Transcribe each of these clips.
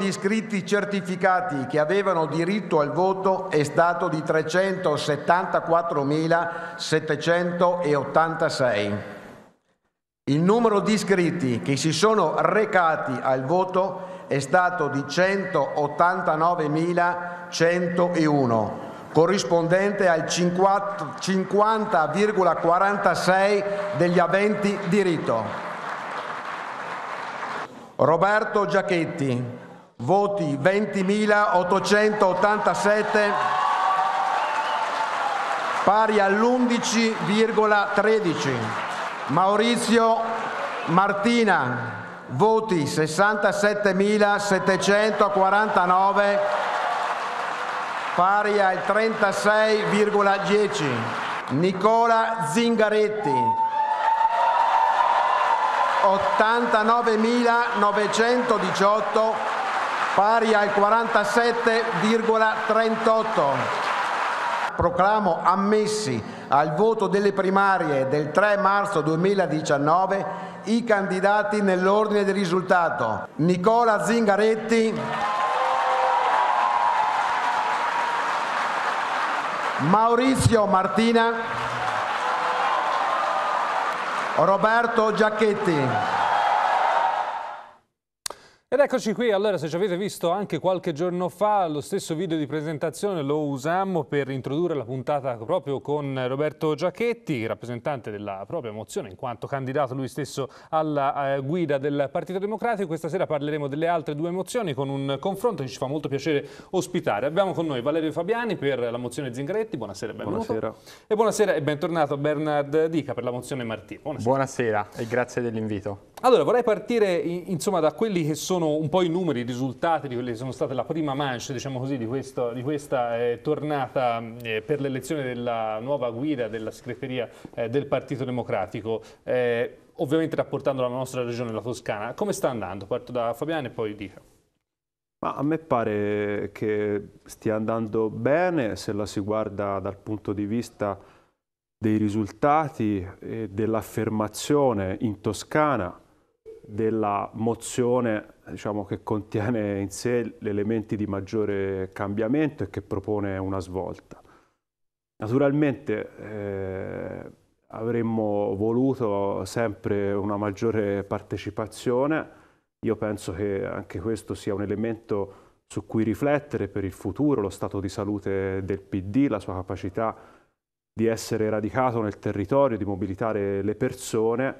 di iscritti certificati che avevano diritto al voto è stato di 374.786. Il numero di iscritti che si sono recati al voto è stato di 189.101, corrispondente al 50,46 degli aventi diritto. Roberto Giachetti, Voti 20.887 pari all'11,13. Maurizio Martina, voti 67.749 pari al 36,10. Nicola Zingaretti, 89.918 pari al 47,38 proclamo ammessi al voto delle primarie del 3 marzo 2019 i candidati nell'ordine del risultato. Nicola Zingaretti, Maurizio Martina, Roberto Giacchetti. Ed eccoci qui, allora se ci avete visto anche qualche giorno fa lo stesso video di presentazione lo usammo per introdurre la puntata proprio con Roberto Giachetti, rappresentante della propria mozione in quanto candidato lui stesso alla eh, guida del Partito Democratico. Questa sera parleremo delle altre due mozioni con un confronto che ci fa molto piacere ospitare. Abbiamo con noi Valerio Fabiani per la mozione Zingaretti, buonasera e benvenuto. Buonasera. E buonasera e bentornato Bernard Dica per la mozione Martino. Buonasera, buonasera e grazie dell'invito. Allora vorrei partire insomma da quelli che sono sono un po' i numeri, i risultati di quelle che sono state la prima manche diciamo così, di, questo, di, questa eh, tornata eh, per l'elezione della nuova guida della segreteria eh, del Partito Democratico, eh, ovviamente rapportando la nostra regione, la Toscana. Come sta andando? Parto da Fabiano e poi Dica. Ma a me pare che stia andando bene se la si guarda dal punto di vista dei risultati e dell'affermazione in Toscana della mozione diciamo, che contiene in sé gli elementi di maggiore cambiamento e che propone una svolta. Naturalmente eh, avremmo voluto sempre una maggiore partecipazione, io penso che anche questo sia un elemento su cui riflettere per il futuro, lo stato di salute del PD, la sua capacità di essere radicato nel territorio, di mobilitare le persone,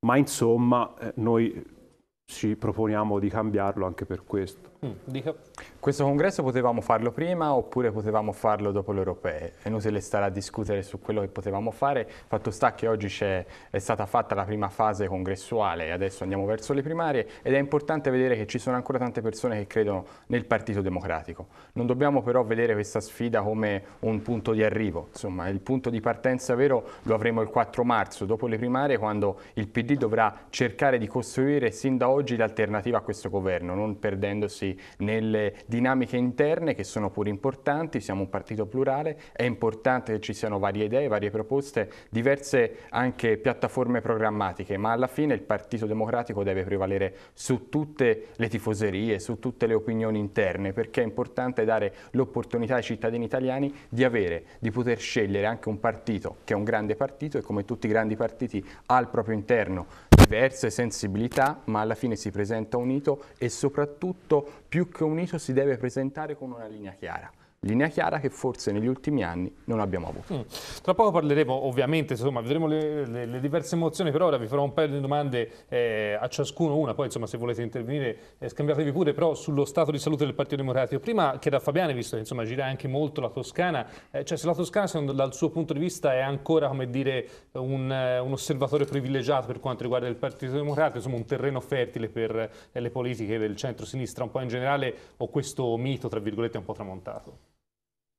ma insomma eh, noi ci proponiamo di cambiarlo anche per questo. Mm, Dico. Questo congresso potevamo farlo prima oppure potevamo farlo dopo le europee? È inutile stare a discutere su quello che potevamo fare. Fatto sta che oggi è, è stata fatta la prima fase congressuale e adesso andiamo verso le primarie ed è importante vedere che ci sono ancora tante persone che credono nel Partito Democratico. Non dobbiamo però vedere questa sfida come un punto di arrivo. Insomma, il punto di partenza vero lo avremo il 4 marzo, dopo le primarie, quando il PD dovrà cercare di costruire sin da oggi l'alternativa a questo governo, non perdendosi nelle dinamiche interne che sono pure importanti, siamo un partito plurale, è importante che ci siano varie idee, varie proposte, diverse anche piattaforme programmatiche, ma alla fine il Partito Democratico deve prevalere su tutte le tifoserie, su tutte le opinioni interne, perché è importante dare l'opportunità ai cittadini italiani di avere, di poter scegliere anche un partito che è un grande partito e come tutti i grandi partiti ha al proprio interno diverse sensibilità, ma alla fine si presenta unito e soprattutto più che unito si deve presentare con una linea chiara linea chiara che forse negli ultimi anni non abbiamo avuto. Mm. Tra poco parleremo ovviamente, insomma, vedremo le, le, le, diverse emozioni, però ora vi farò un paio di domande eh, a ciascuno, una poi insomma se volete intervenire eh, scambiatevi pure, però sullo stato di salute del Partito Democratico. Prima che da Fabiani, visto che insomma gira anche molto la Toscana, eh, cioè se la Toscana secondo, dal suo punto di vista è ancora come dire un, eh, un, osservatore privilegiato per quanto riguarda il Partito Democratico, insomma un terreno fertile per eh, le politiche del centro-sinistra un po' in generale o questo mito tra virgolette è un po' tramontato?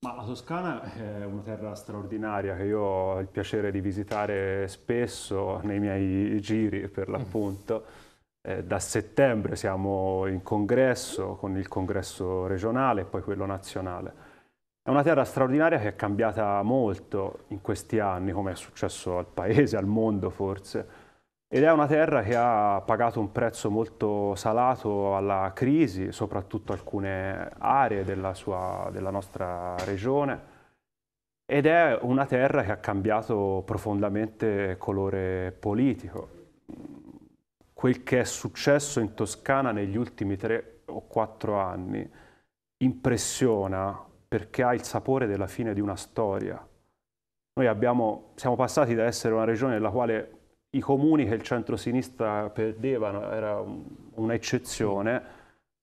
Ma la Toscana è una terra straordinaria che io ho il piacere di visitare spesso nei miei giri per mm. l'appunto. Eh, da settembre siamo in congresso con il congresso regionale e poi quello nazionale. È una terra straordinaria che è cambiata molto in questi anni, come è successo al paese, al mondo forse ed è una terra che ha pagato un prezzo molto salato alla crisi, soprattutto alcune aree della, sua, della nostra regione, ed è una terra che ha cambiato profondamente colore politico. Quel che è successo in Toscana negli ultimi tre o quattro anni impressiona perché ha il sapore della fine di una storia. Noi abbiamo, siamo passati da essere una regione nella quale i comuni che il centrosinistra perdevano, era un'eccezione,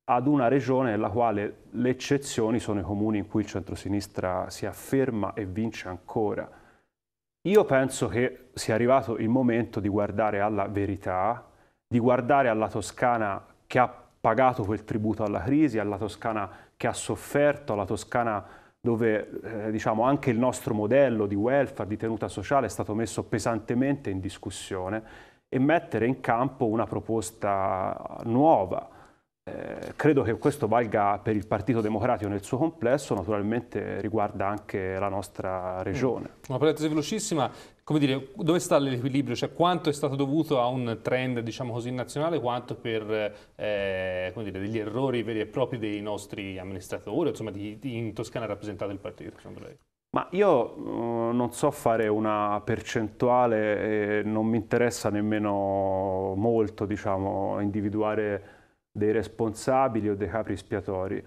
ad una regione nella quale le eccezioni sono i comuni in cui il centrosinistra si afferma e vince ancora. Io penso che sia arrivato il momento di guardare alla verità, di guardare alla Toscana che ha pagato quel tributo alla crisi, alla Toscana che ha sofferto, alla Toscana che dove eh, diciamo, anche il nostro modello di welfare, di tenuta sociale è stato messo pesantemente in discussione e mettere in campo una proposta nuova eh, credo che questo valga per il Partito Democratico nel suo complesso, naturalmente riguarda anche la nostra regione. Mm. Una parentesi velocissima, come dire, dove sta l'equilibrio? Cioè, quanto è stato dovuto a un trend, diciamo così, nazionale, quanto per eh, dire, degli errori veri e propri dei nostri amministratori, insomma, di, di in Toscana rappresentato il partito, secondo lei? Ma io mm, non so fare una percentuale, eh, non mi interessa nemmeno molto, diciamo, individuare dei responsabili o dei capri spiatori.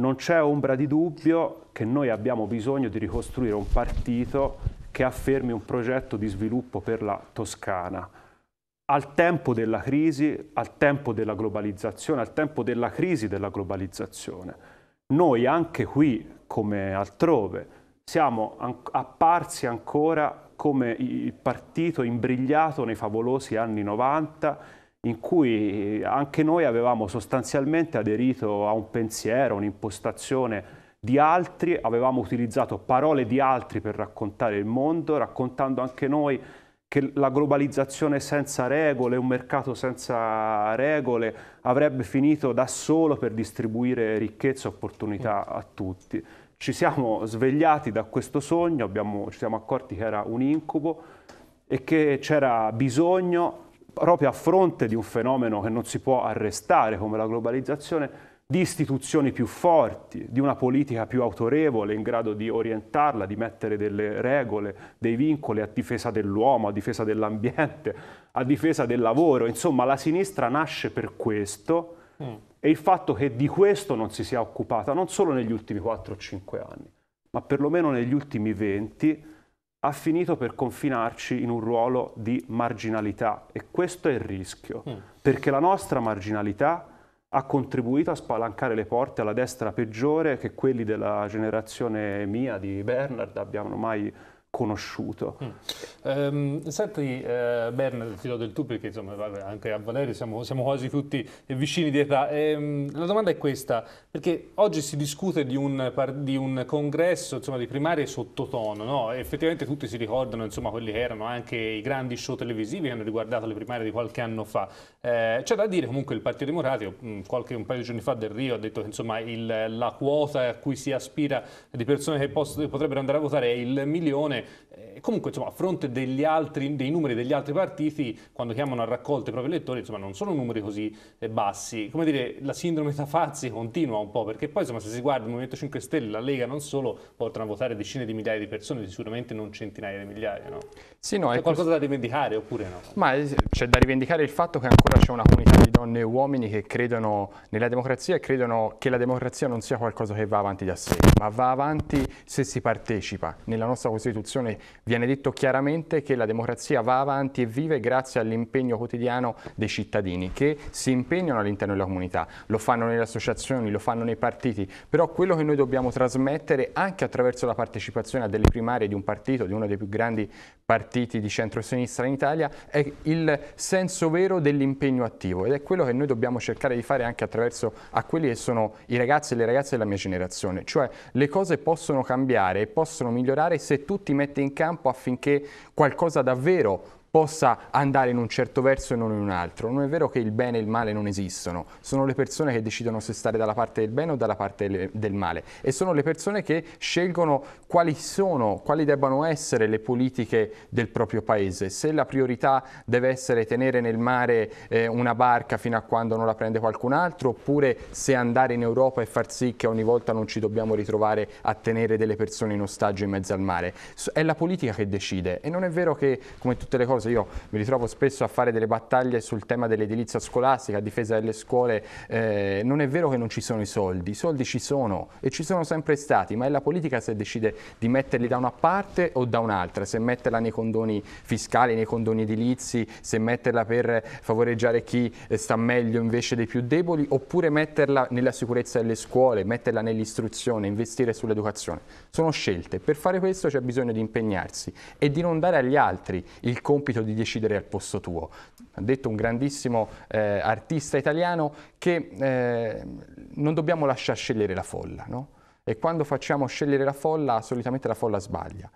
Non c'è ombra di dubbio che noi abbiamo bisogno di ricostruire un partito che affermi un progetto di sviluppo per la Toscana. Al tempo della crisi, al tempo della globalizzazione, al tempo della crisi della globalizzazione, noi anche qui, come altrove, siamo apparsi ancora come il partito imbrigliato nei favolosi anni 90 in cui eh, anche noi avevamo sostanzialmente aderito a un pensiero, un'impostazione di altri, avevamo utilizzato parole di altri per raccontare il mondo, raccontando anche noi che la globalizzazione senza regole, un mercato senza regole, avrebbe finito da solo per distribuire ricchezza e opportunità mm. a tutti. Ci siamo svegliati da questo sogno, abbiamo, ci siamo accorti che era un incubo e che c'era bisogno proprio a fronte di un fenomeno che non si può arrestare come la globalizzazione, di istituzioni più forti, di una politica più autorevole in grado di orientarla, di mettere delle regole, dei vincoli a difesa dell'uomo, a difesa dell'ambiente, a difesa del lavoro. Insomma, la sinistra nasce per questo mm. e il fatto che di questo non si sia occupata non solo negli ultimi 4 o 5 anni, ma perlomeno negli ultimi 20 ha finito per confinarci in un ruolo di marginalità e questo è il rischio, mm. perché la nostra marginalità ha contribuito a spalancare le porte alla destra peggiore che quelli della generazione mia di Bernard abbiamo mai conosciuto. Mm. Ehm, senti eh, Bernard, ti do del tu perché insomma, vabbè, anche a Valerio siamo, siamo, quasi tutti vicini di età. Ehm, la domanda è questa, perché oggi si discute di un, di un congresso insomma, di primarie sottotono, no? effettivamente tutti si ricordano insomma, quelli che erano anche i grandi show televisivi che hanno riguardato le primarie di qualche anno fa. Eh, c'è da dire comunque il Partito Democratico mm, qualche, un paio di giorni fa del Rio ha detto che insomma, il, la quota a cui si aspira di persone che, poss- che potrebbero andare a votare è il milione eh, comunque insomma, a fronte altri, dei numeri degli altri partiti, quando chiamano a raccolte i propri elettori, insomma, non sono numeri così eh, bassi. Come dire, la sindrome Tafazzi continua un po', perché poi insomma, se si guarda il Movimento 5 Stelle, la Lega non solo, portano a votare decine di migliaia di persone, sicuramente non centinaia di migliaia. No? Sì, no, c'è qualcosa questo... da rivendicare oppure no? Ma eh, c'è da rivendicare il fatto che ancora c'è una comunità di donne e uomini che credono nella democrazia e credono che la democrazia non sia qualcosa che va avanti da sé, ma va avanti se si partecipa. Nella nostra Costituzione Costituzione viene detto chiaramente che la democrazia va avanti e vive grazie all'impegno quotidiano dei cittadini che si impegnano all'interno della comunità, lo fanno nelle associazioni, lo fanno nei partiti, però quello che noi dobbiamo trasmettere anche attraverso la partecipazione a delle primarie di un partito, di uno dei più grandi partiti di centro-sinistra in Italia, è il senso vero dell'impegno attivo ed è quello che noi dobbiamo cercare di fare anche attraverso a quelli che sono i ragazzi e le ragazze della mia generazione, cioè le cose possono cambiare e possono migliorare se tutti mette in campo affinché qualcosa davvero possa andare in un certo verso e non in un altro. Non è vero che il bene e il male non esistono, sono le persone che decidono se stare dalla parte del bene o dalla parte del male e sono le persone che scelgono quali sono, quali debbano essere le politiche del proprio paese. Se la priorità deve essere tenere nel mare eh, una barca fino a quando non la prende qualcun altro oppure se andare in Europa e far sì che ogni volta non ci dobbiamo ritrovare a tenere delle persone in ostaggio in mezzo al mare. È la politica che decide e non è vero che come tutte le cose caso. Io mi ritrovo spesso a fare delle battaglie sul tema dell'edilizia scolastica, a difesa delle scuole. Eh, non è vero che non ci sono i soldi, i soldi ci sono e ci sono sempre stati, ma è la politica se decide di metterli da una parte o da un'altra, se metterla nei condoni fiscali, nei condoni edilizi, se metterla per favoreggiare chi eh, sta meglio invece dei più deboli, oppure metterla nella sicurezza delle scuole, metterla nell'istruzione, investire sull'educazione. Sono scelte. Per fare questo c'è bisogno di impegnarsi e di non dare agli altri il compito compito di decidere al posto tuo. Ha detto un grandissimo eh, artista italiano che eh, non dobbiamo lasciar scegliere la folla, no? E quando facciamo scegliere la folla, solitamente la folla sbaglia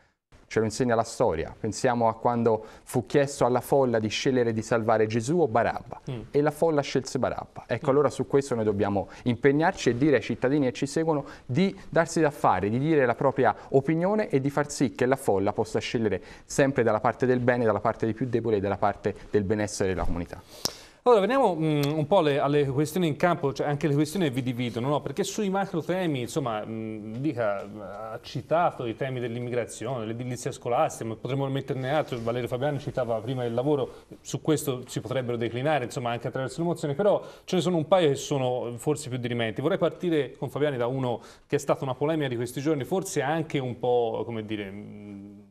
ce lo insegna la storia. Pensiamo a quando fu chiesto alla folla di scegliere di salvare Gesù o Barabba mm. e la folla scelse Barabba. Ecco, allora su questo noi dobbiamo impegnarci e dire ai cittadini che ci seguono di darsi da fare, di dire la propria opinione e di far sì che la folla possa scegliere sempre dalla parte del bene, dalla parte dei più deboli e dalla parte del benessere della comunità. Allora, veniamo mh, mm, un po' alle, alle, questioni in campo, cioè anche le questioni che vi dividono, no? perché sui macro temi, insomma, mh, mm, Dica ha citato i temi dell'immigrazione, l'edilizia scolastica, ma potremmo metterne altri, Valerio Fabiani citava prima il lavoro, su questo si potrebbero declinare, insomma, anche attraverso le mozioni, però ce ne sono un paio che sono forse più dirimenti. Vorrei partire con Fabiani da uno che è stata una polemica di questi giorni, forse anche un po', come dire... Mh, mm,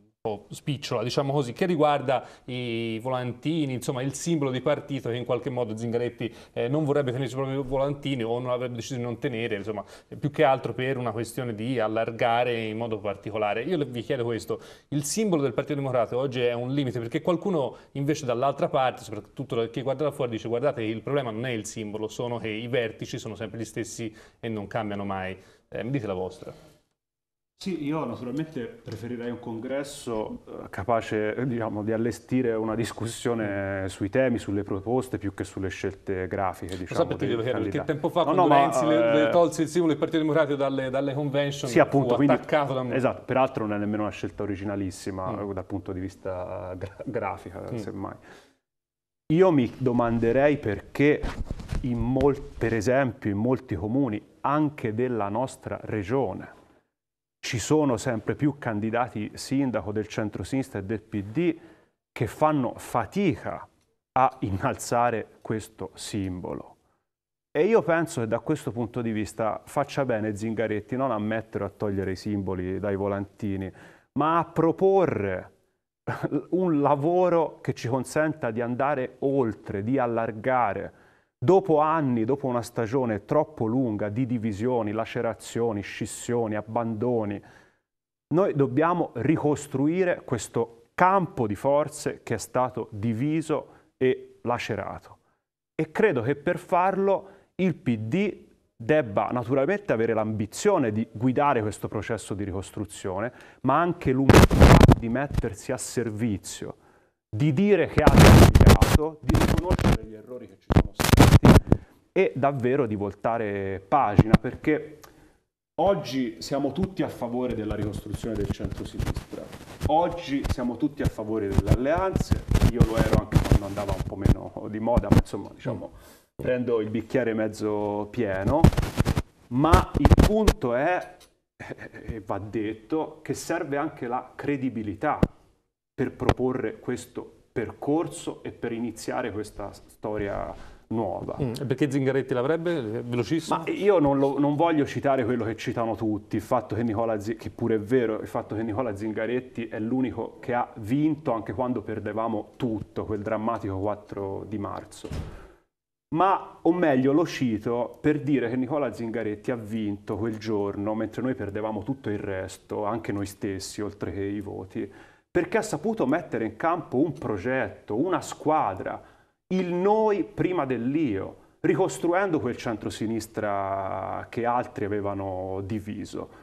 spicciola, diciamo così, che riguarda i volantini, insomma il simbolo di partito che in qualche modo Zingaretti eh, non vorrebbe tenersi propri volantini o non avrebbe deciso di non tenere, insomma, eh, più che altro per una questione di allargare in modo particolare. Io vi chiedo questo, il simbolo del Partito Democratico oggi è un limite perché qualcuno invece dall'altra parte, soprattutto chi guarda da fuori, dice guardate il problema non è il simbolo, sono che i vertici sono sempre gli stessi e non cambiano mai. Eh, mi dite la vostra. Sì, io naturalmente preferirei un congresso eh, capace eh, diciamo, di allestire una discussione sui temi, sulle proposte, più che sulle scelte grafiche. Diciamo, sapete perché, perché tempo fa no, quando no, Renzi ma, le, le eh, tolse il simbolo del Partito Democratico dalle, dalle convention sì, appunto, quindi, attaccato da me. Esatto, peraltro non è nemmeno una scelta originalissima mm. dal punto di vista gra grafica, mm. semmai. Io mi domanderei perché, per esempio, in molti comuni, anche della nostra regione, ci sono sempre più candidati sindaco del centro-sinistra e del PD che fanno fatica a innalzare questo simbolo. E io penso che da questo punto di vista faccia bene Zingaretti non a mettere o a togliere i simboli dai volantini, ma a proporre un lavoro che ci consenta di andare oltre, di allargare, dopo anni, dopo una stagione troppo lunga di divisioni, lacerazioni, scissioni, abbandoni, noi dobbiamo ricostruire questo campo di forze che è stato diviso e lacerato. E credo che per farlo il PD debba naturalmente avere l'ambizione di guidare questo processo di ricostruzione, ma anche l'umiltà di mettersi a servizio, di dire che ha sbagliato, di riconoscere gli errori che ci sono stati e davvero di voltare pagina perché oggi siamo tutti a favore della ricostruzione del centro-sinistra, oggi siamo tutti a favore delle alleanze, io lo ero anche quando andava un po' meno di moda, ma insomma diciamo prendo il bicchiere mezzo pieno, ma il punto è, eh, e va detto, che serve anche la credibilità per proporre questo percorso e per iniziare questa storia nuova. Mm, perché Zingaretti l'avrebbe? Velocissimo? Ma io non, lo, non, voglio citare quello che citano tutti, il fatto che Nicola Z che pure è vero, il fatto che Nicola Zingaretti è l'unico che ha vinto anche quando perdevamo tutto, quel drammatico 4 di marzo. Ma, o meglio, lo cito per dire che Nicola Zingaretti ha vinto quel giorno, mentre noi perdevamo tutto il resto, anche noi stessi, oltre che i voti, perché ha saputo mettere in campo un progetto, una squadra, il noi prima dell'io, ricostruendo quel centro-sinistra che altri avevano diviso.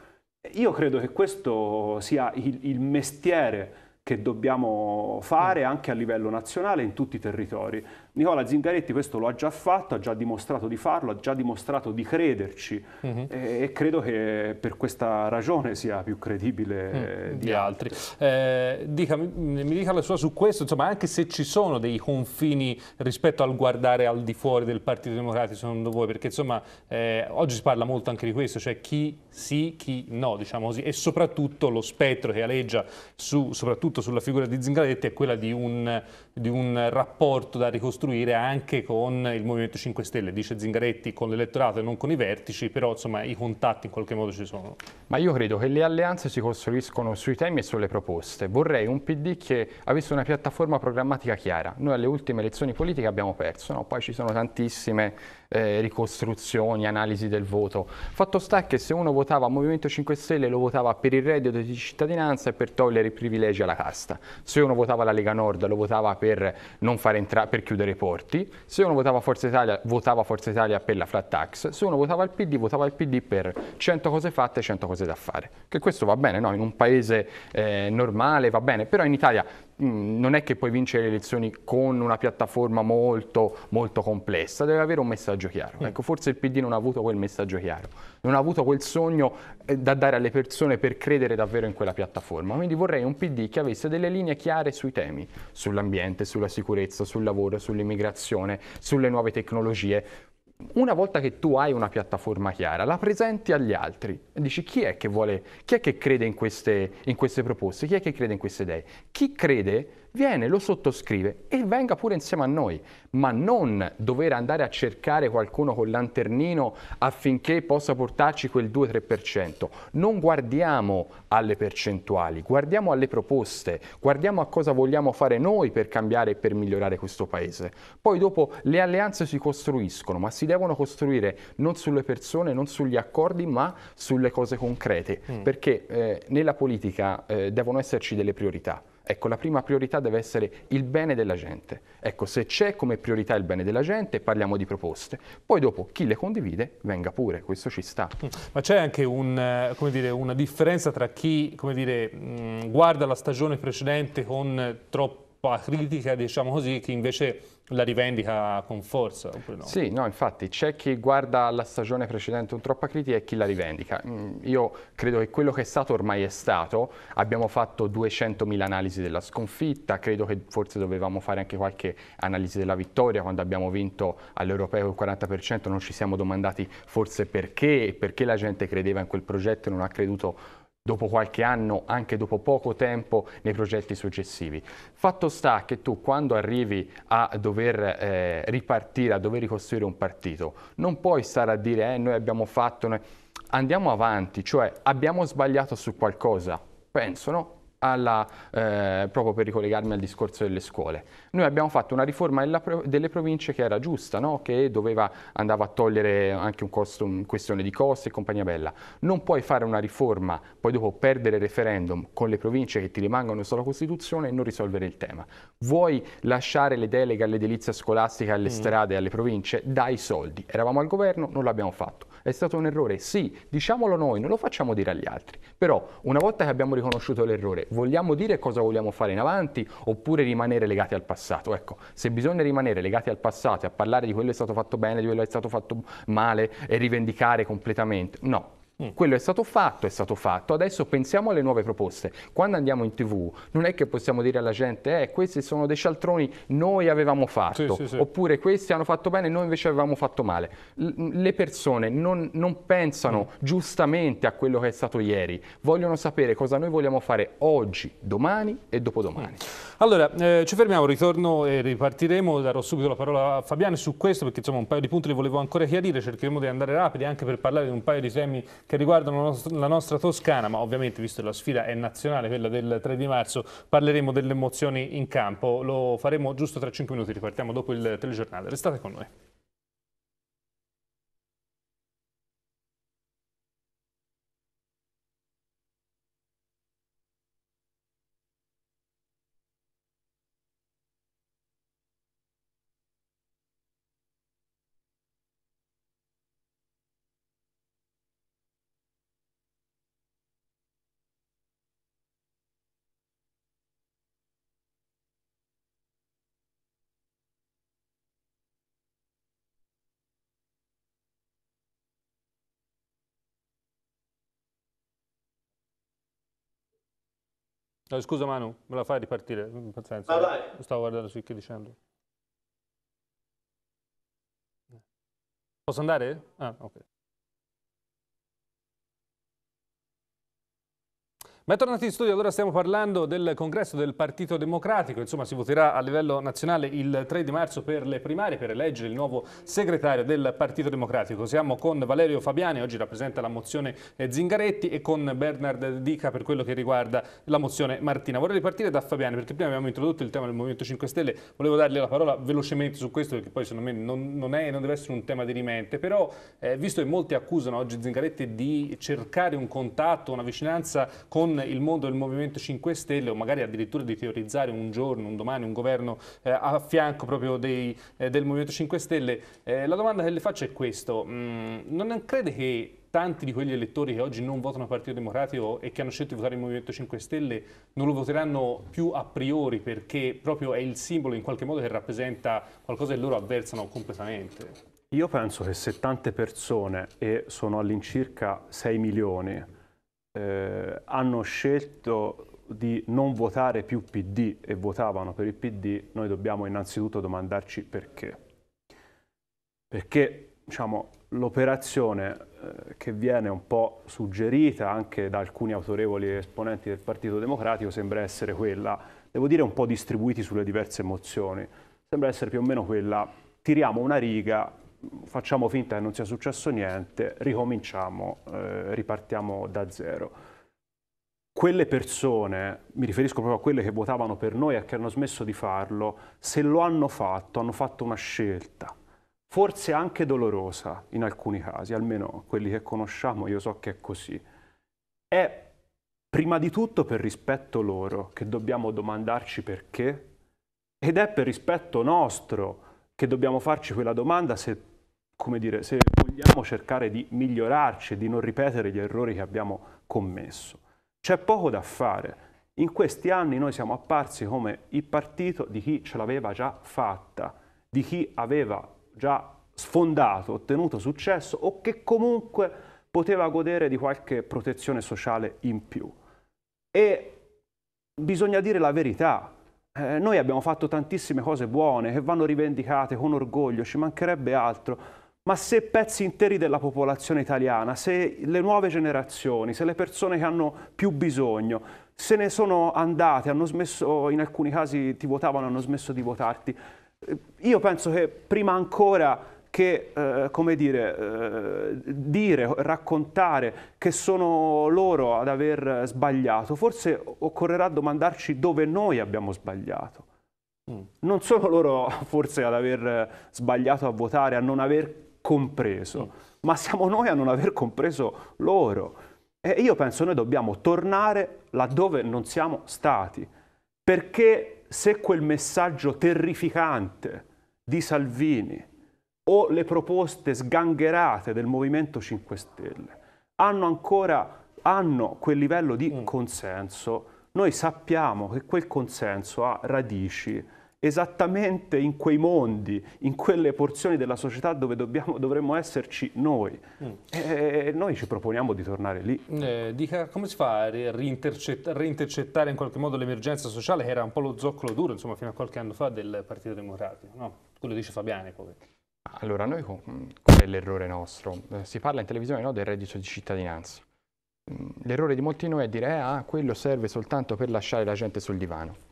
Io credo che questo sia il, il mestiere che dobbiamo fare anche a livello nazionale in tutti i territori. Nicola Zingaretti questo lo ha già fatto, ha già dimostrato di farlo, ha già dimostrato di crederci uh mhm. -huh. e, e, credo che per questa ragione sia più credibile uh di, di, altri. altri. Eh, dica, mi, mm, mi, dica la sua su questo, insomma anche se ci sono dei confini rispetto al guardare al di fuori del Partito Democratico secondo voi, perché insomma eh, oggi si parla molto anche di questo, cioè chi sì, chi no, diciamo così, e soprattutto lo spettro che aleggia su, soprattutto soprattutto sulla figura di Zingaretti è quella di un, di un rapporto da ricostruire anche con il Movimento 5 Stelle, dice Zingaretti con l'elettorato e non con i vertici, però insomma i contatti in qualche modo ci sono. Ma io credo che le alleanze si costruiscono sui temi e sulle proposte. Vorrei un PD che avesse una piattaforma programmatica chiara. Noi alle ultime elezioni politiche abbiamo perso, no? poi ci sono tantissime eh, ricostruzioni, analisi del voto. Fatto sta che se uno votava Movimento 5 Stelle lo votava per il reddito di cittadinanza e per togliere i privilegi alla casta. Se uno votava la Lega Nord lo votava per, entra- per chiudere i porti, se uno votava Forza Italia votava Forza Italia per la flat tax, se uno votava il PD votava il PD per 100 cose fatte e 100 cose da fare. Che questo va bene, no? in un paese eh, normale va bene, però in Italia mm, non è che puoi vincere le elezioni con una piattaforma molto, molto complessa, deve avere un messaggio chiaro. Mm. Ecco, forse il PD non ha avuto quel messaggio chiaro non ha avuto quel sogno eh, da dare alle persone per credere davvero in quella piattaforma. Quindi vorrei un PD che avesse delle linee chiare sui temi, sull'ambiente, sulla sicurezza, sul lavoro, sull'immigrazione, sulle nuove tecnologie. Una volta che tu hai una piattaforma chiara, la presenti agli altri e dici chi è che vuole, chi è che crede in queste, in queste proposte, chi è che crede in queste idee. Chi crede viene, lo sottoscrive e venga pure insieme a noi, ma non dover andare a cercare qualcuno col lanternino affinché possa portarci quel 2-3%. Non guardiamo alle percentuali, guardiamo alle proposte, guardiamo a cosa vogliamo fare noi per cambiare e per migliorare questo Paese. Poi dopo le alleanze si costruiscono, ma si devono costruire non sulle persone, non sugli accordi, ma sulle cose concrete, mm. perché eh, nella politica eh, devono esserci delle priorità. Ecco, la prima priorità deve essere il bene della gente. Ecco, se c'è come priorità il bene della gente, parliamo di proposte. Poi dopo chi le condivide venga pure, questo ci sta. Mm. Ma c'è anche un, eh, dire, una differenza tra chi come dire, mm, guarda la stagione precedente con troppo critica, diciamo così, che invece la rivendica con forza, no? Sì, no, infatti c'è chi guarda la stagione precedente con troppa critica e chi la rivendica. Mm, io credo che quello che è stato ormai è stato, abbiamo fatto 200.000 analisi della sconfitta, credo che forse dovevamo fare anche qualche analisi della vittoria, quando abbiamo vinto all'Europeo il 40% non ci siamo domandati forse perché, perché la gente credeva in quel progetto e non ha creduto dopo qualche anno, anche dopo poco tempo, nei progetti successivi. Fatto sta che tu quando arrivi a dover eh, ripartire, a dover ricostruire un partito, non puoi stare a dire eh, noi abbiamo fatto, noi... andiamo avanti, cioè abbiamo sbagliato su qualcosa, penso no? alla, eh, proprio per ricollegarmi al discorso delle scuole. Noi abbiamo fatto una riforma delle province che era giusta, no? che doveva, andava a togliere anche un costo, un questione di costi e compagnia bella. Non puoi fare una riforma, poi dopo perdere il referendum con le province che ti rimangono sulla Costituzione e non risolvere il tema. Vuoi lasciare le deleghe all'edilizia scolastica, alle mm. strade, alle province? Dai soldi. Eravamo al governo, non l'abbiamo fatto è stato un errore, sì, diciamolo noi, non lo facciamo dire agli altri. Però una volta che abbiamo riconosciuto l'errore, vogliamo dire cosa vogliamo fare in avanti oppure rimanere legati al passato? Ecco, se bisogna rimanere legati al passato e a parlare di quello che è stato fatto bene, di quello che è stato fatto male e rivendicare completamente, no, Mm. Quello è stato fatto, è stato fatto. Adesso pensiamo alle nuove proposte. Quando andiamo in tv non è che possiamo dire alla gente eh, questi sono dei cialtroni, noi avevamo fatto, sì, sì, sì. oppure questi hanno fatto bene, noi invece avevamo fatto male. L le persone non, non pensano mm. giustamente a quello che è stato ieri, vogliono sapere cosa noi vogliamo fare oggi, domani e dopodomani. Mm. Allora, eh, ci fermiamo, ritorno e ripartiremo, darò subito la parola a Fabiano su questo perché insomma un paio di punti li volevo ancora chiarire, cercheremo di andare rapidi anche per parlare di un paio di temi che riguardano la nostra Toscana, ma ovviamente visto che la sfida è nazionale, quella del 3 di marzo, parleremo delle emozioni in campo. Lo faremo giusto tra 5 minuti, ripartiamo dopo il telegiornale. Restate con noi. No, scusa Manu, me la fai ripartire? Mm, pazienza, vai, vai. Stavo guardando su che dicendo. Posso andare? Ah, ok. Ma tornati in studio, allora stiamo parlando del congresso del Partito Democratico, insomma si voterà a livello nazionale il 3 di marzo per le primarie per eleggere il nuovo segretario del Partito Democratico. Siamo con Valerio Fabiani, oggi rappresenta la mozione eh, Zingaretti e con Bernard Dica per quello che riguarda la mozione Martina. Vorrei ripartire da Fabiani perché prima abbiamo introdotto il tema del Movimento 5 Stelle, volevo dargli la parola velocemente su questo perché poi secondo me non, non è non deve essere un tema di rimente, però eh, visto che molti accusano oggi Zingaretti di cercare un contatto, una vicinanza con il mondo del Movimento 5 Stelle o magari addirittura di teorizzare un giorno, un domani, un governo eh, a fianco proprio dei, eh, del Movimento 5 Stelle. Eh, la domanda che le faccio è questa, mm, non crede che tanti di quegli elettori che oggi non votano il Partito Democratico e che hanno scelto di votare il Movimento 5 Stelle non lo voteranno più a priori perché proprio è il simbolo in qualche modo che rappresenta qualcosa che loro avversano completamente? Io penso che se tante persone, e sono all'incirca 6 milioni, eh, hanno scelto di non votare più PD e votavano per il PD, noi dobbiamo innanzitutto domandarci perché. Perché diciamo, l'operazione eh, che viene un po' suggerita anche da alcuni autorevoli esponenti del Partito Democratico sembra essere quella, devo dire un po' distribuiti sulle diverse mozioni, sembra essere più o meno quella tiriamo una riga facciamo finta che non sia successo niente, ricominciamo, eh, ripartiamo da zero. Quelle persone, mi riferisco proprio a quelle che votavano per noi e che hanno smesso di farlo, se lo hanno fatto, hanno fatto una scelta, forse anche dolorosa in alcuni casi, almeno quelli che conosciamo, io so che è così. È prima di tutto per rispetto loro che dobbiamo domandarci perché ed è per rispetto nostro che dobbiamo farci quella domanda se come dire, se vogliamo cercare di migliorarci, e di non ripetere gli errori che abbiamo commesso. C'è poco da fare. In questi anni noi siamo apparsi come il partito di chi ce l'aveva già fatta, di chi aveva già sfondato, ottenuto successo o che comunque poteva godere di qualche protezione sociale in più. E bisogna dire la verità, eh, noi abbiamo fatto tantissime cose buone che vanno rivendicate con orgoglio, ci mancherebbe altro, ma se pezzi interi della popolazione italiana, se le nuove generazioni, se le persone che hanno più bisogno se ne sono andate, hanno smesso, in alcuni casi ti votavano, hanno smesso di votarti. Eh, io penso che prima ancora che, eh, come dire, eh, dire, raccontare che sono loro ad aver sbagliato, forse occorrerà domandarci dove noi abbiamo sbagliato. Mm. Non sono loro forse ad aver sbagliato a votare, a non aver compreso, ma siamo noi a non aver compreso loro. E io penso noi dobbiamo tornare laddove non siamo stati, perché se quel messaggio terrificante di Salvini o le proposte sgangherate del Movimento 5 Stelle hanno ancora hanno quel livello di mm. consenso, noi sappiamo che quel consenso ha radici esattamente in quei mondi, in quelle porzioni della società dove dobbiamo, dovremmo esserci noi. Mm. E, e, noi ci proponiamo di tornare lì. Eh, dica, come si fa a reintercettare in qualche modo l'emergenza sociale che era un po' lo zoccolo duro, insomma, fino a qualche anno fa del Partito Democratico? No? Quello dice Fabiani poi. Allora, noi mm, qual è l'errore nostro? Eh, si parla in televisione no, del reddito di cittadinanza. Mm, l'errore di molti di noi è dire, eh, ah, quello serve soltanto per lasciare la gente sul divano.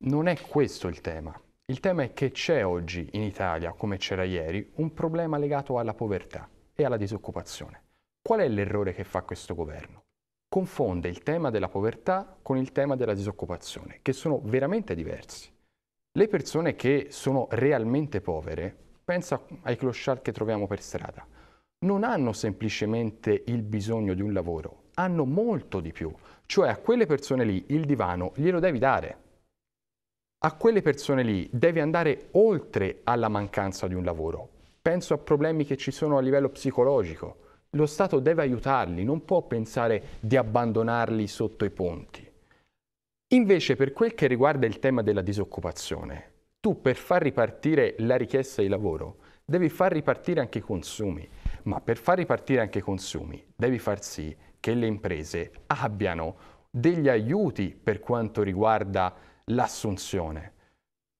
Non è questo il tema. Il tema è che c'è oggi in Italia, come c'era ieri, un problema legato alla povertà e alla disoccupazione. Qual è l'errore che fa questo governo? Confonde il tema della povertà con il tema della disoccupazione, che sono veramente diversi. Le persone che sono realmente povere, pensa ai clochard che troviamo per strada, non hanno semplicemente il bisogno di un lavoro, hanno molto di più. Cioè a quelle persone lì il divano glielo devi dare a quelle persone lì deve andare oltre alla mancanza di un lavoro. Penso a problemi che ci sono a livello psicologico. Lo Stato deve aiutarli, non può pensare di abbandonarli sotto i ponti. Invece per quel che riguarda il tema della disoccupazione, tu per far ripartire la richiesta di lavoro devi far ripartire anche i consumi, ma per far ripartire anche i consumi devi far sì che le imprese abbiano degli aiuti per quanto riguarda l'assunzione.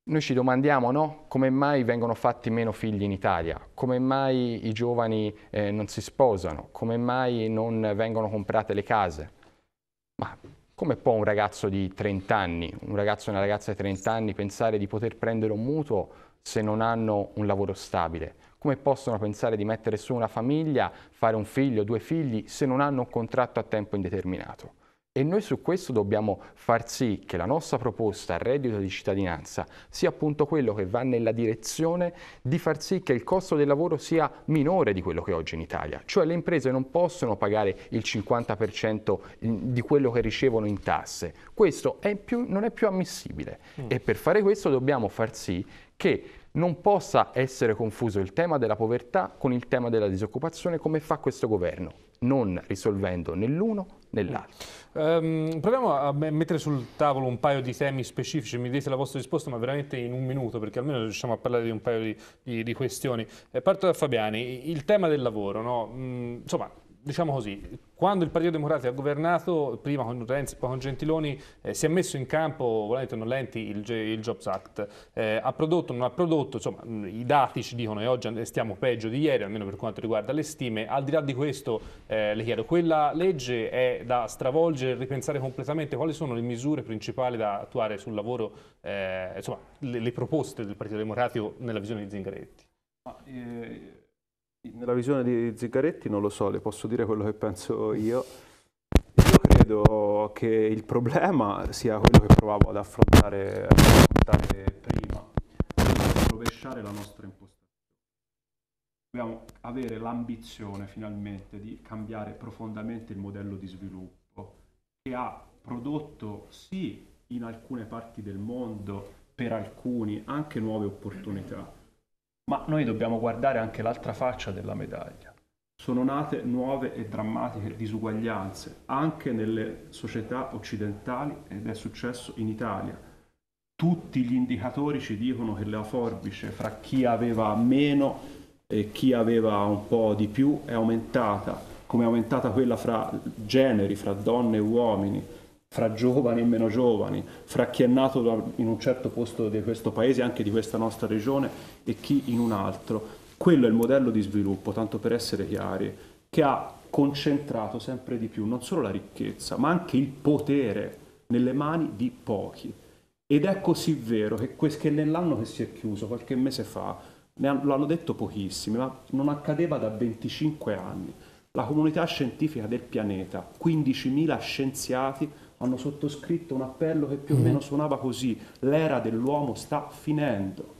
Noi ci domandiamo no? come mai vengono fatti meno figli in Italia, come mai i giovani eh, non si sposano, come mai non vengono comprate le case. Ma come può un ragazzo di 30 anni, un ragazzo e una ragazza di 30 anni pensare di poter prendere un mutuo se non hanno un lavoro stabile? Come possono pensare di mettere su una famiglia, fare un figlio, due figli, se non hanno un contratto a tempo indeterminato? E noi su questo dobbiamo far sì che la nostra proposta al reddito di cittadinanza sia appunto quello che va nella direzione di far sì che il costo del lavoro sia minore di quello che è oggi in Italia. Cioè le imprese non possono pagare il 50% di quello che ricevono in tasse. Questo è più, non è più ammissibile. Mm. E per fare questo dobbiamo far sì che non possa essere confuso il tema della povertà con il tema della disoccupazione come fa questo governo, non risolvendo né l'uno nell'altro. Um, proviamo a mettere sul tavolo un paio di temi specifici, mi dite la vostra risposta ma veramente in un minuto perché almeno riusciamo a parlare di un paio di, di, di questioni. Eh, parto da Fabiani, il tema del lavoro, no? mm, insomma diciamo così, quando il Partito Democratico ha governato, prima con Renzi, poi con Gentiloni, eh, si è messo in campo, volenti o nolenti, il, il, Jobs Act. Eh, ha prodotto, non ha prodotto, insomma, mm, i dati ci dicono che oggi stiamo peggio di ieri, almeno per quanto riguarda le stime. Al di là di questo, eh, le chiedo, quella legge è da stravolgere, ripensare completamente quali sono le misure principali da attuare sul lavoro, eh, insomma, le, le, proposte del Partito Democratico nella visione di Zingaretti? Ma, eh, nella visione di Zigaretti non lo so, le posso dire quello che penso io. Io credo che il problema sia quello che provavo ad affrontare, ad affrontare prima, rovesciare la nostra impostazione. Dobbiamo avere l'ambizione finalmente di cambiare profondamente il modello di sviluppo che ha prodotto sì in alcune parti del mondo per alcuni anche nuove opportunità ma noi dobbiamo guardare anche l'altra faccia della medaglia. Sono nate nuove e drammatiche disuguaglianze anche nelle società occidentali ed è successo in Italia. Tutti gli indicatori ci dicono che la forbice fra chi aveva meno e chi aveva un po' di più è aumentata, come è aumentata quella fra generi, fra donne e uomini, fra giovani e meno giovani, fra chi è nato in un certo posto di questo paese, anche di questa nostra regione, e chi in un altro. Quello è il modello di sviluppo, tanto per essere chiari, che ha concentrato sempre di più non solo la ricchezza, ma anche il potere nelle mani di pochi. Ed è così vero che, che nell'anno che si è chiuso, qualche mese fa, ha, lo hanno detto pochissimi, ma non accadeva da 25 anni. La comunità scientifica del pianeta, 15.000 scienziati hanno sottoscritto un appello che più o mm. meno suonava così, l'era dell'uomo sta finendo.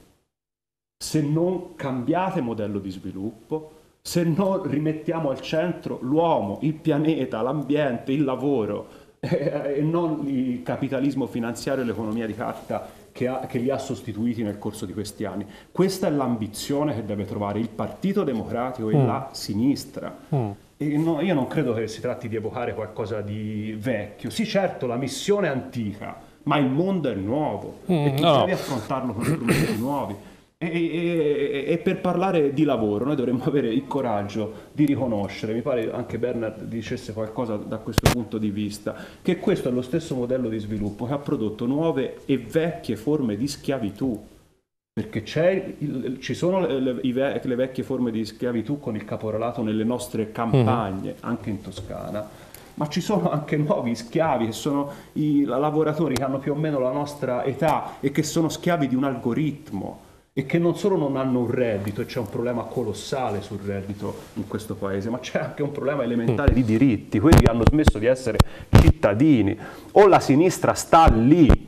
Se non cambiate modello di sviluppo, se non rimettiamo al centro l'uomo, il pianeta, l'ambiente, il lavoro e non il capitalismo finanziario e l'economia di carta che, ha, che li ha sostituiti nel corso di questi anni. Questa è l'ambizione che deve trovare il Partito Democratico e mm. la sinistra. Mm no, io non credo che si tratti di evocare qualcosa di vecchio. Sì, certo, la missione è antica, ma il mondo è nuovo mm, e tu no. devi affrontarlo con strumenti nuovi. E, e, e, per parlare di lavoro noi dovremmo avere il coraggio di riconoscere, mi pare anche Bernard dicesse qualcosa da questo punto di vista, che questo è lo stesso modello di sviluppo che ha prodotto nuove e vecchie forme di schiavitù perché il, ci sono le, le, le, vecchie forme di schiavitù con il caporalato nelle nostre campagne, mm anche in Toscana, ma ci sono anche nuovi schiavi che sono i lavoratori che hanno più o meno la nostra età e che sono schiavi di un algoritmo e che non solo non hanno un reddito, e c'è un problema colossale sul reddito in questo paese, ma c'è anche un problema elementare mm. di diritti, quelli che hanno smesso di essere cittadini, o la sinistra sta lì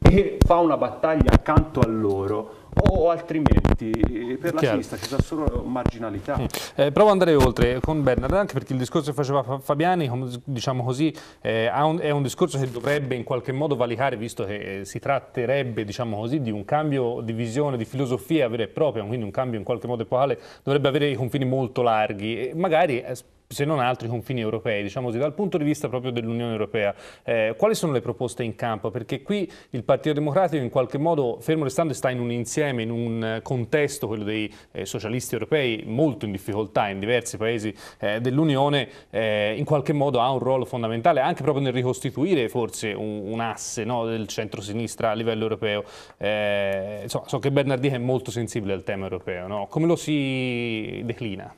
e fa una battaglia accanto a loro o altrimenti per la Chiaro. sinistra ci sarà solo marginalità. Mm. Eh, provo ad andare oltre con Bernard, anche perché il discorso che faceva Fabiani, diciamo così, eh, è un discorso che dovrebbe in qualche modo valicare, visto che eh, si tratterebbe diciamo così, di un cambio di visione, di filosofia vera e propria, quindi un cambio in qualche modo epocale, dovrebbe avere i confini molto larghi, e magari eh, se non altri confini europei, diciamo così, dal punto di vista proprio dell'Unione Europea. Eh, quali sono le proposte in campo? Perché qui il Partito Democratico in qualche modo, fermo restando, sta in un insieme, in un contesto, quello dei eh, socialisti europei, molto in difficoltà in diversi paesi eh, dell'Unione, eh, in qualche modo ha un ruolo fondamentale anche proprio nel ricostituire forse un, un asse no, del centro-sinistra a livello europeo. Eh, insomma, so che Bernardino è molto sensibile al tema europeo, no? come lo si declina?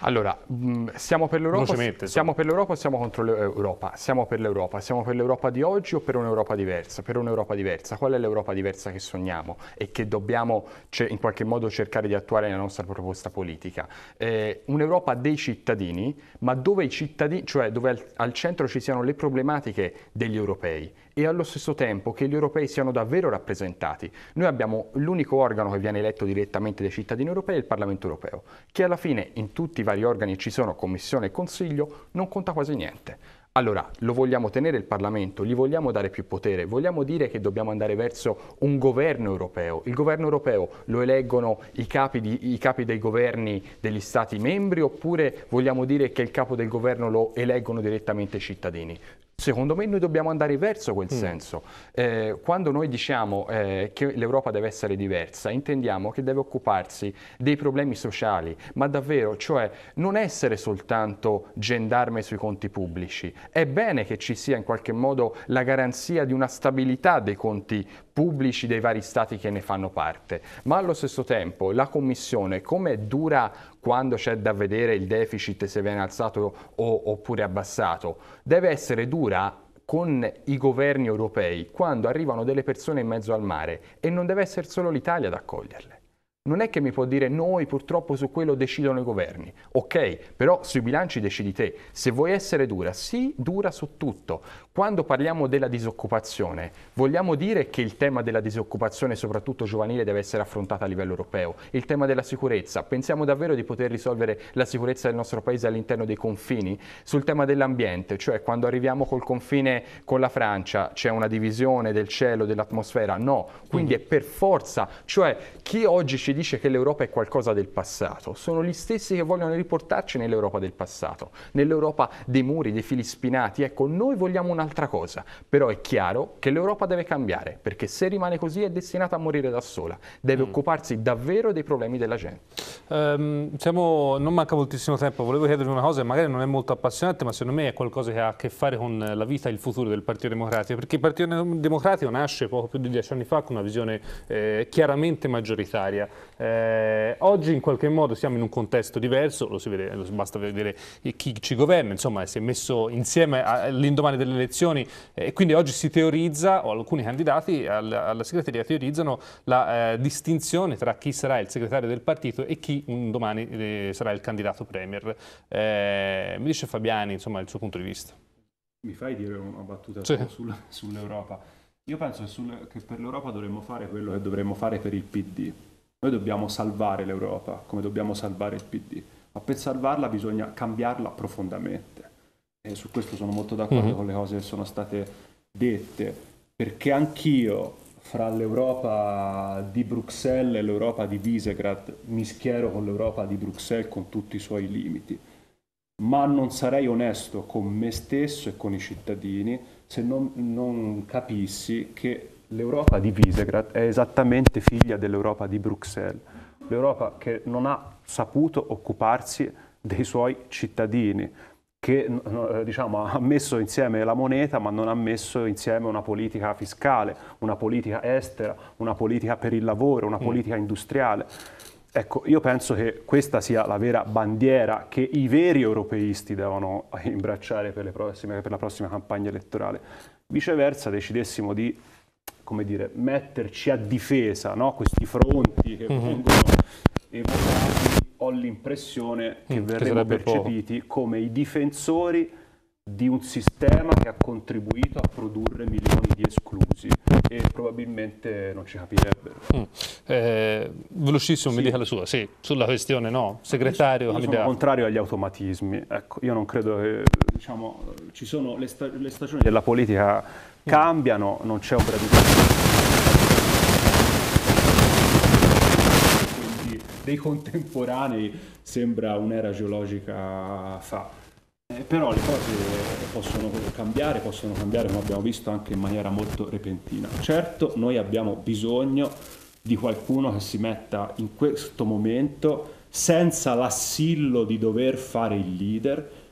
Allora, mm, siamo per l'Europa, siamo per l'Europa o siamo contro l'Europa? Siamo per l'Europa, siamo per l'Europa di oggi o per un'Europa diversa? Per un'Europa diversa, qual è l'Europa diversa che sogniamo e che dobbiamo cioè, in qualche modo cercare di attuare nella nostra proposta politica? Eh, Un'Europa dei cittadini, ma dove i cittadini, cioè dove al, al centro ci siano le problematiche degli europei e allo stesso tempo che gli europei siano davvero rappresentati. Noi abbiamo l'unico organo che viene eletto direttamente dai cittadini europei, il Parlamento europeo, che alla fine in tutti i vari organi ci sono Commissione e Consiglio, non conta quasi niente. Allora, lo vogliamo tenere il Parlamento, gli vogliamo dare più potere, vogliamo dire che dobbiamo andare verso un governo europeo. Il governo europeo lo eleggono i capi, di, i capi, dei governi degli Stati membri oppure vogliamo dire che il capo del governo lo eleggono direttamente i cittadini? Secondo me noi dobbiamo andare verso quel mm. senso. Eh, quando noi diciamo eh, che l'Europa deve essere diversa, intendiamo che deve occuparsi dei problemi sociali, ma davvero, cioè non essere soltanto gendarme sui conti pubblici. È bene che ci sia in qualche modo la garanzia di una stabilità dei conti pubblici dei vari stati che ne fanno parte, ma allo stesso tempo la Commissione, come dura quando c'è da vedere il deficit se viene alzato o, oppure abbassato, deve essere dura con i governi europei quando arrivano delle persone in mezzo al mare e non deve essere solo l'Italia ad accoglierle non è che mi può dire noi purtroppo su quello decidono i governi. Ok, però sui bilanci decidi te. Se vuoi essere dura, sì, dura su tutto. Quando parliamo della disoccupazione, vogliamo dire che il tema della disoccupazione, soprattutto giovanile, deve essere affrontato a livello europeo. Il tema della sicurezza, pensiamo davvero di poter risolvere la sicurezza del nostro paese all'interno dei confini? Sul tema dell'ambiente, cioè quando arriviamo col confine con la Francia c'è una divisione del cielo, dell'atmosfera? No, quindi mm. è per forza. Cioè chi oggi ci dice che l'Europa è qualcosa del passato, sono gli stessi che vogliono riportarci nell'Europa del passato, nell'Europa dei muri, dei fili spinati. Ecco, noi vogliamo un'altra cosa, però è chiaro che l'Europa deve cambiare, perché se rimane così è destinata a morire da sola, deve mm. occuparsi davvero dei problemi della gente. Um, siamo, non manca moltissimo tempo, volevo chiedervi una cosa magari non è molto appassionante, ma secondo me è qualcosa che ha a che fare con la vita e il futuro del Partito Democratico, perché il Partito Democratico nasce poco più di dieci anni fa con una visione eh, chiaramente maggioritaria. Eh, oggi in qualche modo siamo in un contesto diverso, lo si vede, lo basta vedere chi ci governa, insomma si è messo insieme all'indomani delle elezioni eh, e quindi oggi si teorizza, o alcuni candidati alla, alla segreteria teorizzano la eh, distinzione tra chi sarà il segretario del partito e chi un domani eh, sarà il candidato premier. Eh, mi dice Fabiani insomma, il suo punto di vista. Mi fai dire una battuta sì. sul, sull'Europa? Io penso sul, che per l'Europa dovremmo fare quello che dovremmo fare per il PD noi dobbiamo salvare l'Europa, come dobbiamo salvare il PD, ma per salvarla bisogna cambiarla profondamente. E su questo sono molto d'accordo mm-hmm. con le cose che sono state dette, perché anch'io fra l'Europa di Bruxelles e l'Europa di Visegrad mi schiero con l'Europa di Bruxelles con tutti i suoi limiti ma non sarei onesto con me stesso e con i cittadini se non, non, capissi che L'Europa di Visegrad è esattamente figlia dell'Europa di Bruxelles, l'Europa che non ha saputo occuparsi dei suoi cittadini, che diciamo, ha messo insieme la moneta ma non ha messo insieme una politica fiscale, una politica estera, una politica per il lavoro, una mm. politica mm. industriale. Ecco, io penso che questa sia la vera bandiera che i veri europeisti devono imbracciare per, prossime, per la prossima campagna elettorale. Viceversa, decidessimo di come dire, metterci a difesa no? questi fronti che mm-hmm. vengono evocati, ho l'impressione che mm, verremo che percepiti poco. come i difensori di un sistema che ha contribuito a produrre milioni di esclusi e probabilmente non ci capirebbero. Mm. Eh, velocissimo, sì. mi dica la sua, sì, sulla questione no, segretario. Io sono contrario agli automatismi, ecco, io non credo che diciamo, ci sono le, sta- le stagioni della politica cambiano, non c'è opera di Quindi dei contemporanei sembra un'era geologica fa. Eh, però le cose possono cambiare, possono cambiare come abbiamo visto anche in maniera molto repentina. Certo noi abbiamo bisogno di qualcuno che si metta in questo momento senza l'assillo di dover fare il leader,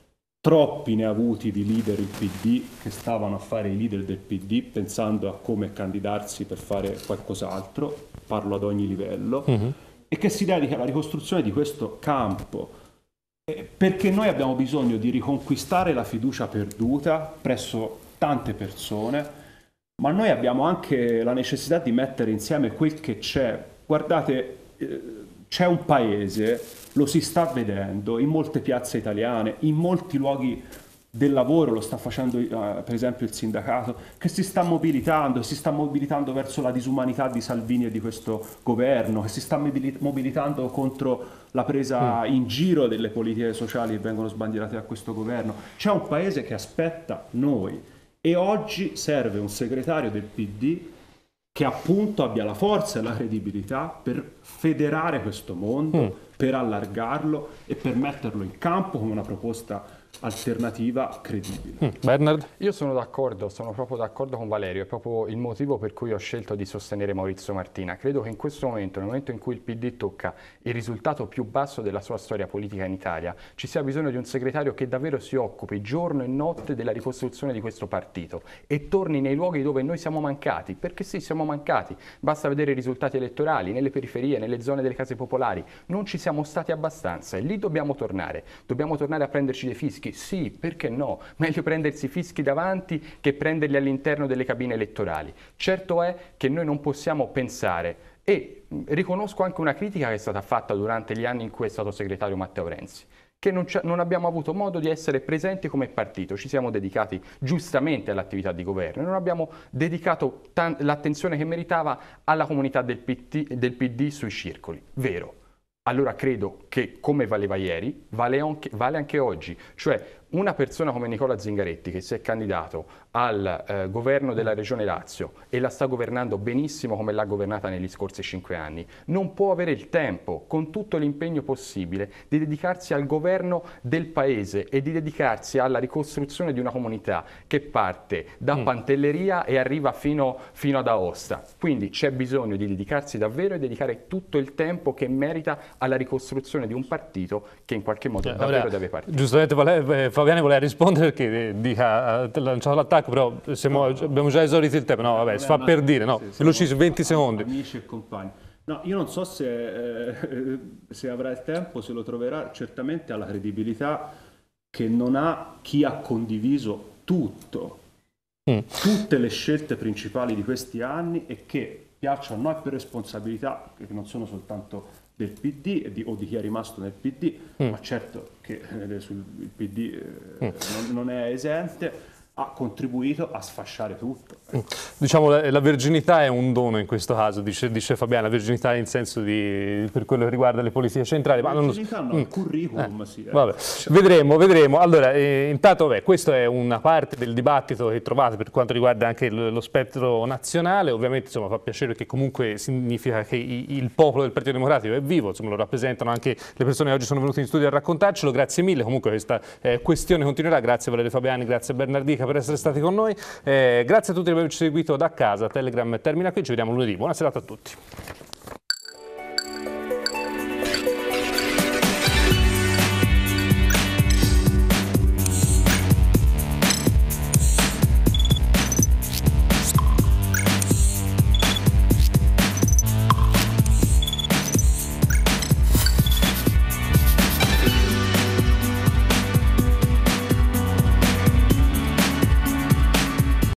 troppi ne ha avuti di leader il PD che stavano a fare i leader del PD pensando a come candidarsi per fare qualcos'altro, parlo ad ogni livello, uh-huh. e che si dedica alla ricostruzione di questo campo. Eh, perché noi abbiamo bisogno di riconquistare la fiducia perduta presso tante persone, ma noi abbiamo anche la necessità di mettere insieme quel che c'è. Guardate, eh, c'è un paese lo si sta vedendo in molte piazze italiane, in molti luoghi del lavoro, lo sta facendo uh, per esempio il sindacato, che si sta mobilitando, si sta mobilitando verso la disumanità di Salvini e di questo governo, che si sta mobilitando contro la presa mm. in giro delle politiche sociali che vengono sbandierate da questo governo. C'è un paese che aspetta noi e oggi serve un segretario del PD che appunto abbia la forza e la credibilità per federare questo mondo, mm. per allargarlo e per metterlo in campo come una proposta alternativa credibile. Mm, Bernard? Io sono d'accordo, sono proprio d'accordo con Valerio, è proprio il motivo per cui ho scelto di sostenere Maurizio Martina. Credo che in questo momento, nel momento in cui il PD tocca il risultato più basso della sua storia politica in Italia, ci sia bisogno di un segretario che davvero si occupi giorno e notte della ricostruzione di questo partito e torni nei luoghi dove noi siamo mancati, perché sì, siamo mancati, basta vedere i risultati elettorali, nelle periferie, nelle zone delle case popolari, non ci siamo stati abbastanza e lì dobbiamo tornare, dobbiamo tornare a prenderci dei fischi, fischi? Sì, perché no? Meglio prendersi i fischi davanti che prenderli all'interno delle cabine elettorali. Certo è che noi non possiamo pensare e riconosco anche una critica che è stata fatta durante gli anni in cui è stato segretario Matteo Renzi che non, non, abbiamo avuto modo di essere presenti come partito, ci siamo dedicati giustamente all'attività di governo, e non abbiamo dedicato l'attenzione che meritava alla comunità del, PT, del PD sui circoli, vero, allora credo che come valeva ieri, vale anche, vale anche oggi. Cioè una persona come Nicola Zingaretti che si è candidato al eh, governo della regione Lazio e la sta governando benissimo come l'ha governata negli scorsi cinque anni, non può avere il tempo, con tutto l'impegno possibile, di dedicarsi al governo del paese e di dedicarsi alla ricostruzione di una comunità che parte da mm. Pantelleria e arriva fino, fino ad Aosta. Quindi c'è bisogno di dedicarsi davvero e dedicare tutto il tempo che merita alla ricostruzione di un partito che in qualche modo eh, davvero vabbè, deve partire. Giustamente, Valerio, eh, Fabiani voleva rispondere perché eh, dica, ha eh, lanciato l'attacco, però siamo, abbiamo già esaurito il tempo. No, vabbè, si fa per dire, no, sì, veloci, 20 secondi. Amici e compagni. No, io non so se, eh, se avrà il tempo, se lo troverà, certamente ha la credibilità che non ha chi ha condiviso tutto, mm. tutte le scelte principali di questi anni e che piacciono a noi per responsabilità, che non sono soltanto del PD di, o di chi è rimasto nel PD, mm. ma certo che eh, sul, il PD eh, mm. non, non è esente ha contribuito a sfasciare tutto. Diciamo la, la verginità è un dono in questo caso, dice, dice Fabiana, virginità in senso di, per quello che riguarda le politiche centrali. La ma verginità non, no, il mm. curriculum eh, sì. Eh. Cioè. Vedremo, vedremo. Allora, eh, intanto vabbè, questa è una parte del dibattito che trovate per quanto riguarda anche lo spettro nazionale, ovviamente insomma, fa piacere che comunque significa che i, il popolo del Partito Democratico è vivo, insomma, lo rappresentano anche le persone che oggi sono venute in studio a raccontarcelo, grazie mille, comunque questa eh, questione continuerà, grazie Valerio Fabiani, grazie Bernardica. Federica per essere stati con noi. Eh, grazie a tutti per averci seguito da casa. Telegram termina qui, ci vediamo lunedì. Buona serata a tutti.